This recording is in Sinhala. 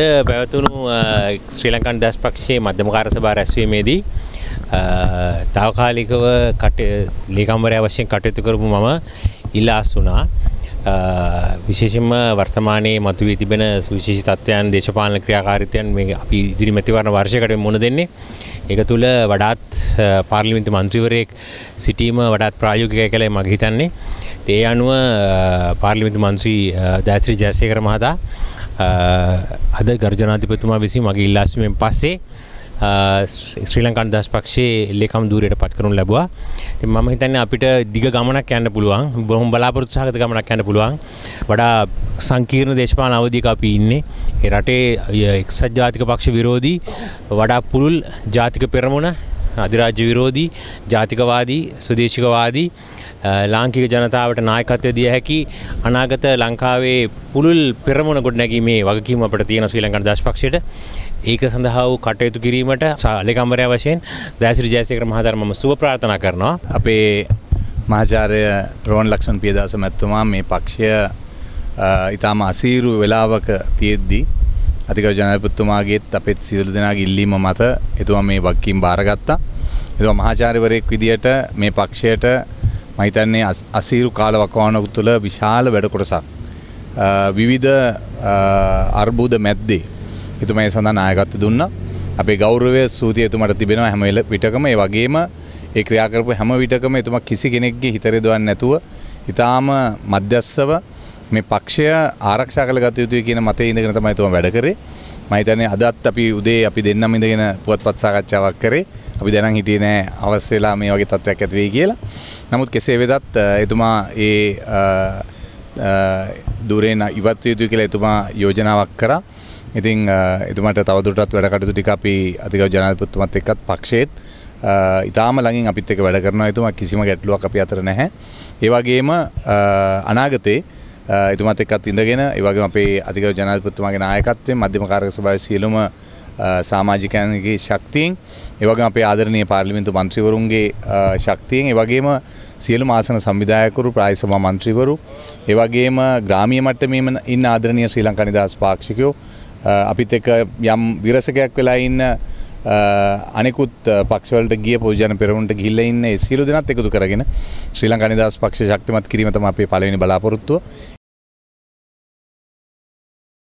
අද පැවතුණු ශ්‍රී ලංකන් දස් පක්ෂයේ මධ්‍යම කාරසභා රැස්වීමේදී තාවකාලිකව ලේකම්වරය වශයෙන් කටයුතු කරපු මම ඉල්ලාස් වුණා. විශේෂම වර්තමානයේ මතුවී තිබෙන සුවිශේෂී තත්ත්වයන් දේශපාලන ක්‍රියාකාරීත්වයන් මේ අපි ඉදිරි මැතිවරණ වර්ෂයකට මුහුණ දෙන්නේ. ඒක තුළ වඩාත් පාර්ලිමේන්තු මන්ත්‍රීවරයෙක් සිටීම වඩාත් ප්‍රායෝගිකයි කියලා මම හිතන්නේ. ඒ අනුව පාර්ලිමේන්තු මන්ත්‍රී දයශ්‍රී ජයසේකර මහතා අද ගර්ජනාතිපතුමා විසින් මගේ ඉල්ලාස්මෙන් පස්සේ ශ්‍රී ලංකාන් දස් පක්ෂයේ ලේකම් දූරයට පත් කරනු ලැබවා ති මම හිතන්න අපිට දිග ගමනක් යන්න පුළුවන් බොහොම බලාපොරත්සාහත ගමනක් යන්න පුළුවන් වඩා සංකීර්ණ දේශපාන අවධික අපි ඉන්නේ රටේ එක්සත් ජාතික පක්ෂ විරෝධී වඩා පුළුල් ජාතික පෙරමුණ අධිරාජ්‍ය විරෝධී ජාතිකවාදී සුදේශිකවාදී ලාංකික ජනතාවට නායකත්වය දිය හැකි අනාගත ලංකාවේ පුළුල් පෙරමුණ ගොඩනැගීමේ වගකීම අපට තියෙන ශ්‍රී ලංකන් දශපක්ෂයට ඒක සඳහා වූ කටයුතු කිරීමට සාලකම්වරයා වශයෙන් දෑසිරි ජයසේකර මහතාට මම සුබ ප්‍රාර්ථනා කරනවා අපේ මහාචාර්ය රෝන් ලක්ෂ්මන් පියදාස මැතිතුමා මේ පක්ෂය ඉතාම අසීරු වෙලාවක තියෙද්දී අතිකරු ජනාධිපතිතුමාගේත් අපෙත් සියලු දෙනාගේ ඉල්ලීම මත එතුමා මේ වගකීම් බාරගත්තා. එතුමා මහාචාර්යවරයෙක් විදියට මේ පක්ෂයට මම හිතන්නේ අසීරු කාලවකවානුව තුළ විශාල වැඩ කොටසක් විවිධ අර්බුද මැද්දේ එතුමා ඒ සඳහා නායකත්ව දුන්නා. අපේ ගෞරවය සූතිය එතුමාට තිබෙනවා හැම විටකම ඒ වගේම ඒ ක්‍රියා කරපු හැම විටකම එතුමා කිසි කෙනෙක්ගේ හිත රෙදවන්නේ නැතුව ඊටාම මධ්‍යස්සව මේ පක්ෂය ආරක්ෂා කළ ගත යුතුය කියන මතය ඉඳගෙන තමයි තුම වැඩ කරේ. මම හිතන්නේ අදත් අපි උදේ අපි දෙන්නම ඉඳගෙන පුවත්පත් සාකච්ඡාවක් කරේ. අපි දැනන් හිටියේ නෑ අවශ්‍ය වෙලා මේ වගේ තත්ත්වයක් ඇති වෙයි කියලා. නමුත් කෙසේ වෙතත් එතුමා ඒ දුරේන ඉවත් යුතුය කියලා එතුමා යෝජනාවක් කරා. ඉතින් එතුමාට තවදුරටත් වැඩ කටයුතු ටික අපි අධිකව ජනාධිපතිතුමත් එක්කත් පක්ෂයේත් ඉතාම ළඟින් අපිත් එක වැඩ කරනවා එතුමා කිසිම ගැටලුවක් අපි අතර නැහැ. ඒ වගේම අනාගතේ එතුමත් එක්කත් ඉඳගෙන ඒ වගේම අපේ අධිකරණ ජනාධිපතිතුමාගේ නායකත්වයෙන් මධ්‍යම කාර්ක සභාවේ සියලුම සමාජිකයන්ගේ ශක්තියෙන් ඒ වගේම අපේ ආදරණීය පාර්ලිමේන්තු මන්ත්‍රීවරුන්ගේ ශක්තියෙන් ඒ වගේම සියලුම ආසන සංවිධායකවරු ප්‍රාය සභා මන්ත්‍රීවරු ඒ වගේම ග්‍රාමීය මට්ටමේම ඉන්න ආදරණීය ශ්‍රී ලංකා නිදහස් පාක්ෂිකයෝ අපිත් එක්ක යම් විරසකයක් වෙලා ඉන්න අනෙකුත් පක්ෂවලට ගිය පෝජන පෙරවුන්ට ගිල්ල ඉන්න සියලු දෙනත් එකතු කරගෙන ශ්‍රී ලංකා නිදහස් පක්ෂ ශක්තිමත් කිරීම තමයි අපේ පළවෙනි බලාපොරොත්තුව.